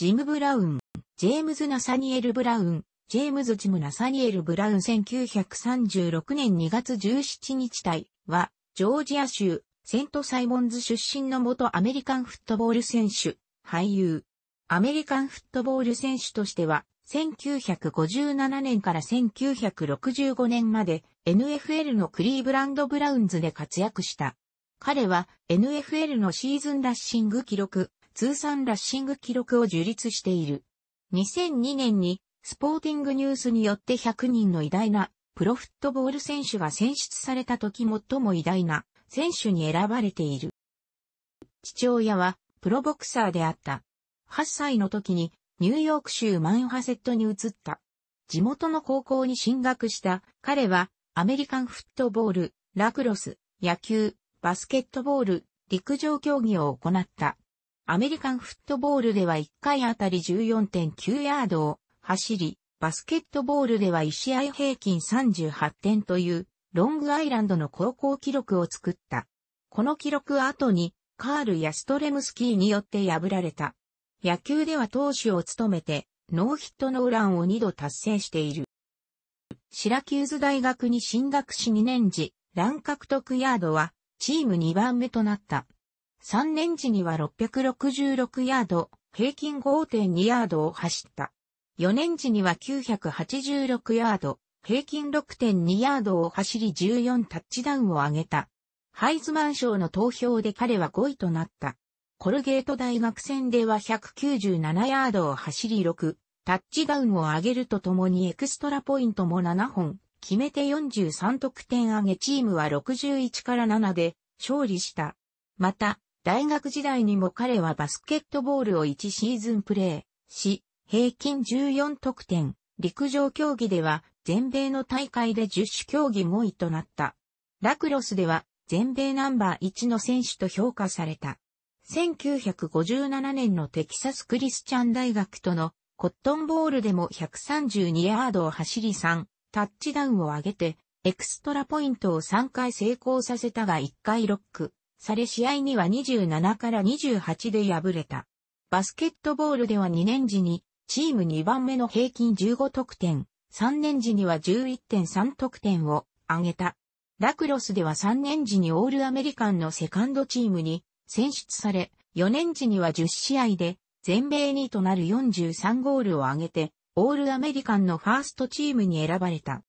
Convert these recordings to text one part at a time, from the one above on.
ジム・ブラウン、ジェームズ・ナサニエル・ブラウン、ジェームズ・ジム・ナサニエル・ブラウン1936年2月17日隊は、ジョージア州、セント・サイモンズ出身の元アメリカンフットボール選手、俳優。アメリカンフットボール選手としては、1957年から1965年まで NFL のクリーブランド・ブラウンズで活躍した。彼は NFL のシーズンラッシング記録通算ラッシング記録を樹立している。2002年にスポーティングニュースによって100人の偉大なプロフットボール選手が選出された時最も偉大な選手に選ばれている。父親はプロボクサーであった。8歳の時にニューヨーク州マンハセットに移った。地元の高校に進学した彼はアメリカンフットボール、ラクロス、野球、バスケットボール、陸上競技を行った。アメリカンフットボールでは1回あたり14.9ヤードを走り、バスケットボールでは1試合平均38点という、ロングアイランドの高校記録を作った。この記録後に、カール・やストレムスキーによって破られた。野球では投手を務めて、ノーヒットノーランを2度達成している。シラキューズ大学に進学し2年時、ラン獲得ヤードは、チーム2番目となった。3年時には666ヤード、平均5.2ヤードを走った。4年時には986ヤード、平均6.2ヤードを走り14タッチダウンを上げた。ハイズマン賞の投票で彼は5位となった。コルゲート大学戦では197ヤードを走り6、タッチダウンを上げるとともにエクストラポイントも7本、決めて43得点上げチームは61から7で勝利した。また、大学時代にも彼はバスケットボールを1シーズンプレーし、平均14得点、陸上競技では全米の大会で10種競技5位となった。ラクロスでは全米ナンバー1の選手と評価された。1957年のテキサスクリスチャン大学とのコットンボールでも132ヤードを走り3、タッチダウンを上げて、エクストラポイントを3回成功させたが1回ロック。され試合には27から28で敗れた。バスケットボールでは2年時に、チーム2番目の平均15得点、3年時には11.3得点を挙げた。ラクロスでは3年時にオールアメリカンのセカンドチームに選出され、4年時には10試合で全米2位となる43ゴールを挙げて、オールアメリカンのファーストチームに選ばれた。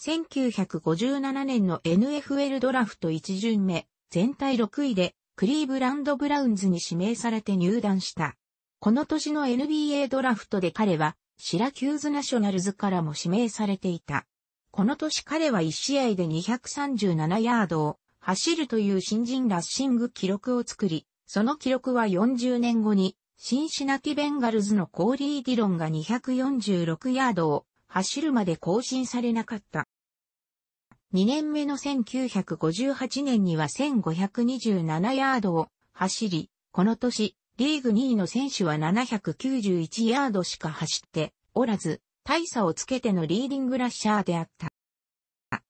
1957年の NFL ドラフト1巡目、全体6位でクリーブランドブラウンズに指名されて入団した。この年の NBA ドラフトで彼はシラキューズナショナルズからも指名されていた。この年彼は1試合で237ヤードを走るという新人ラッシング記録を作り、その記録は40年後にシンシナティベンガルズのコーリー・ディロンが246ヤードを走るまで更新されなかった。2年目の1958年には1527ヤードを走り、この年、リーグ2位の選手は791ヤードしか走っておらず、大差をつけてのリーディングラッシャーであった。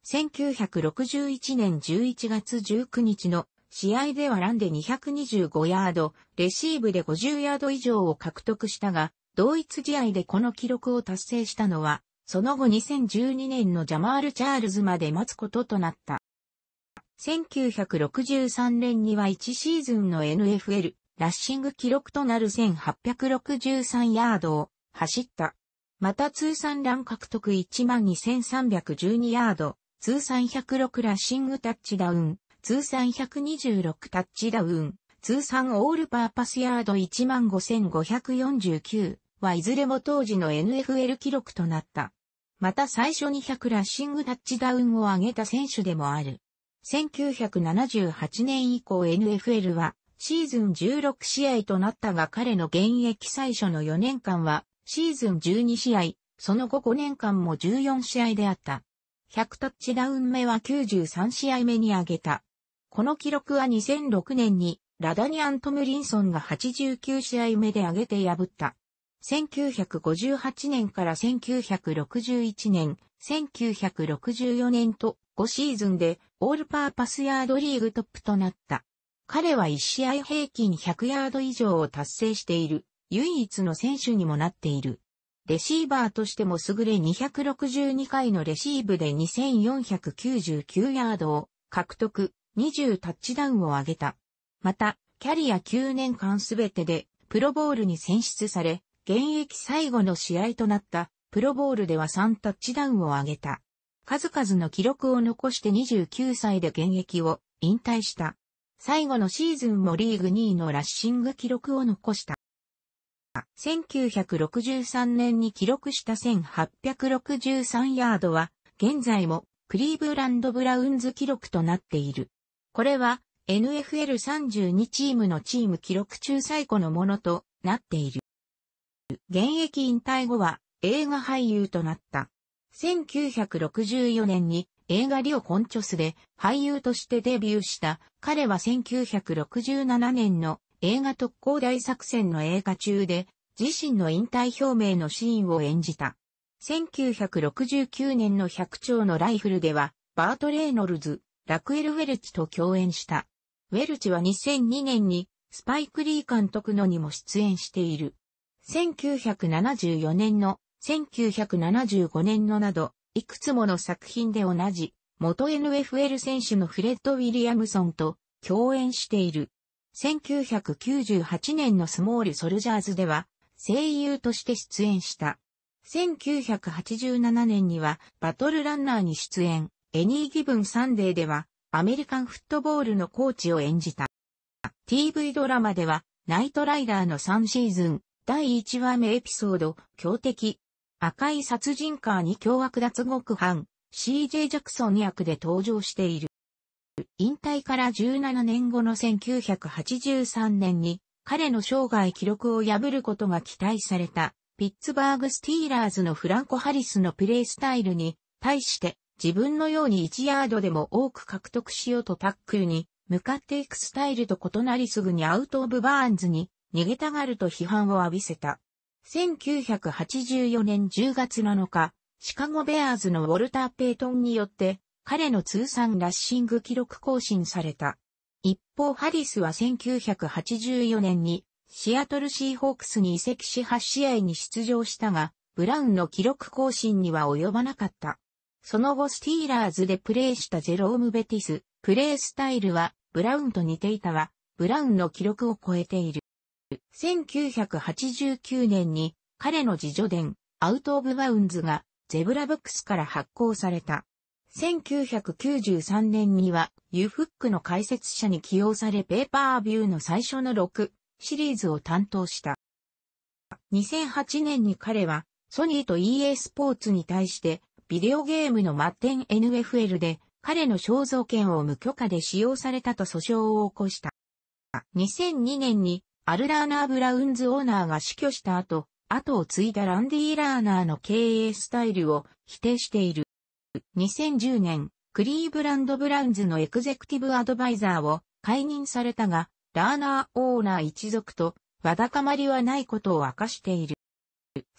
1961年11月19日の試合ではランで225ヤード、レシーブで50ヤード以上を獲得したが、同一試合でこの記録を達成したのはその後2012年のジャマール・チャールズまで待つこととなった。1963年には1シーズンの NFL ラッシング記録となる1863ヤードを走った。また通算ラン獲得12,312ヤード、通算106ラッシングタッチダウン、通算126タッチダウン、通算オールパーパスヤード15,549はいずれも当時の NFL 記録となった。また最初に100ラッシングタッチダウンを挙げた選手でもある。1978年以降 NFL はシーズン16試合となったが彼の現役最初の4年間はシーズン12試合、その後5年間も14試合であった。100タッチダウン目は93試合目に挙げた。この記録は2006年にラダニアン・トムリンソンが89試合目で挙げて破った。1958年から1961年、1964年と5シーズンでオールパーパスヤードリーグトップとなった。彼は1試合平均100ヤード以上を達成している、唯一の選手にもなっている。レシーバーとしても優れ262回のレシーブで2499ヤードを獲得、20タッチダウンを挙げた。また、キャリア9年間すべてでプロボールに選出され、現役最後の試合となったプロボールでは3タッチダウンを挙げた。数々の記録を残して29歳で現役を引退した。最後のシーズンもリーグ2位のラッシング記録を残した。1963年に記録した1863ヤードは、現在もクリーブランド・ブラウンズ記録となっている。これは NFL32 チームのチーム記録中最古のものとなっている。現役引退後は映画俳優となった。1964年に映画リオコンチョスで俳優としてデビューした彼は1967年の映画特攻大作戦の映画中で自身の引退表明のシーンを演じた。1969年の百長のライフルではバート・レイノルズ、ラクエル・ウェルチと共演した。ウェルチは2002年にスパイク・リー監督のにも出演している。1974年の1975年のなど、いくつもの作品で同じ、元 NFL 選手のフレッド・ウィリアムソンと共演している。1998年のスモール・ソルジャーズでは、声優として出演した。1987年には、バトルランナーに出演、エニー・ギブン・サンデーでは、アメリカンフットボールのコーチを演じた。TV ドラマでは、ナイトライダーの3シーズン、第1話目エピソード、強敵。赤い殺人カーに凶悪脱獄犯、CJ ジャクソン役で登場している。引退から17年後の1983年に、彼の生涯記録を破ることが期待された、ピッツバーグスティーラーズのフランコ・ハリスのプレイスタイルに、対して、自分のように1ヤードでも多く獲得しようとタックルに、向かっていくスタイルと異なりすぐにアウト・オブ・バーンズに逃げたがると批判を浴びせた。1984年10月7日、シカゴベアーズのウォルター・ペイトンによって、彼の通算ラッシング記録更新された。一方、ハリスは1984年に、シアトルシーホークスに移籍し8試合に出場したが、ブラウンの記録更新には及ばなかった。その後スティーラーズでプレーしたジェローム・ベティス、プレースタイルは、ブラウンと似ていたが、ブラウンの記録を超えている。1989年に彼の自助伝、アウト・オブ・バウンズがゼブラブックスから発行された。1993年にはユフックの解説者に起用されペーパービューの最初の6シリーズを担当した。2008年に彼はソニーと EA スポーツに対してビデオゲームのマッテン NFL で彼の肖像権を無許可で使用されたと訴訟を起こした。2002年にアル・ラーナー・ブラウンズオーナーが死去した後、後を継いだランディ・ラーナーの経営スタイルを否定している。2010年、クリーブランド・ブラウンズのエクゼクティブアドバイザーを解任されたが、ラーナーオーナー一族とわだかまりはないことを明かしている。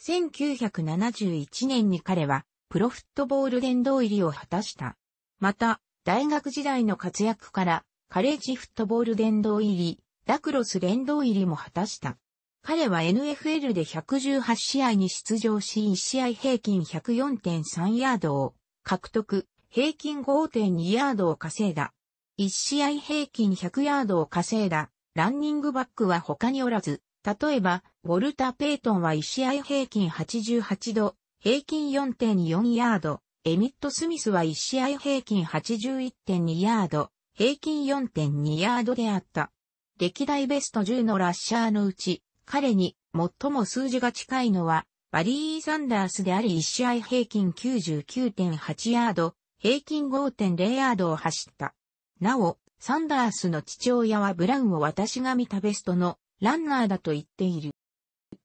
1971年に彼はプロフットボール殿堂入りを果たした。また、大学時代の活躍からカレッジフットボール殿堂入り、ラクロス連動入りも果たした。彼は NFL で118試合に出場し1試合平均104.3ヤードを獲得、平均5.2ヤードを稼いだ。1試合平均100ヤードを稼いだ。ランニングバックは他におらず、例えば、ウォルター・ペイトンは1試合平均88度、平均4.4ヤード、エミット・スミスは1試合平均81.2ヤード、平均4.2ヤードであった。歴代ベスト10のラッシャーのうち、彼に最も数字が近いのは、バリー・サンダースであり1試合平均99.8ヤード、平均5.0ヤードを走った。なお、サンダースの父親はブラウンを私が見たベストのランナーだと言っている。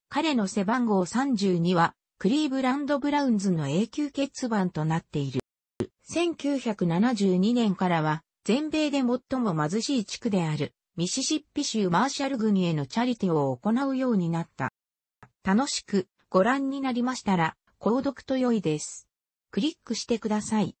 彼の背番号32は、クリーブランド・ブラウンズの永久欠番となっている。1972年からは、全米で最も貧しい地区である、ミシシッピ州マーシャル軍へのチャリティを行うようになった。楽しくご覧になりましたら、購読と良いです。クリックしてください。